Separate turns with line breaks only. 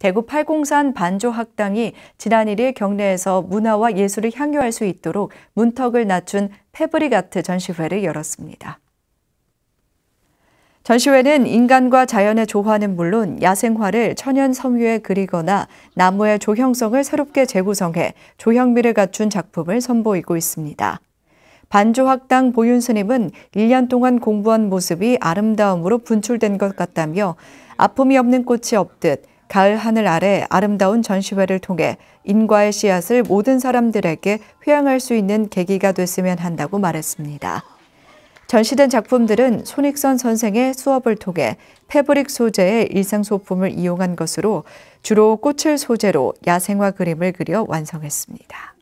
대구 팔공산 반조학당이 지난 1일 경내에서 문화와 예술을 향유할 수 있도록 문턱을 낮춘 패브릭 아트 전시회를 열었습니다. 전시회는 인간과 자연의 조화는 물론 야생화를 천연 섬유에 그리거나 나무의 조형성을 새롭게 재구성해 조형미를 갖춘 작품을 선보이고 있습니다. 반주학당 보윤 스님은 1년 동안 공부한 모습이 아름다움으로 분출된 것 같다며 아픔이 없는 꽃이 없듯 가을 하늘 아래 아름다운 전시회를 통해 인과의 씨앗을 모든 사람들에게 휴양할 수 있는 계기가 됐으면 한다고 말했습니다. 전시된 작품들은 손익선 선생의 수업을 통해 패브릭 소재의 일상 소품을 이용한 것으로 주로 꽃을 소재로 야생화 그림을 그려 완성했습니다.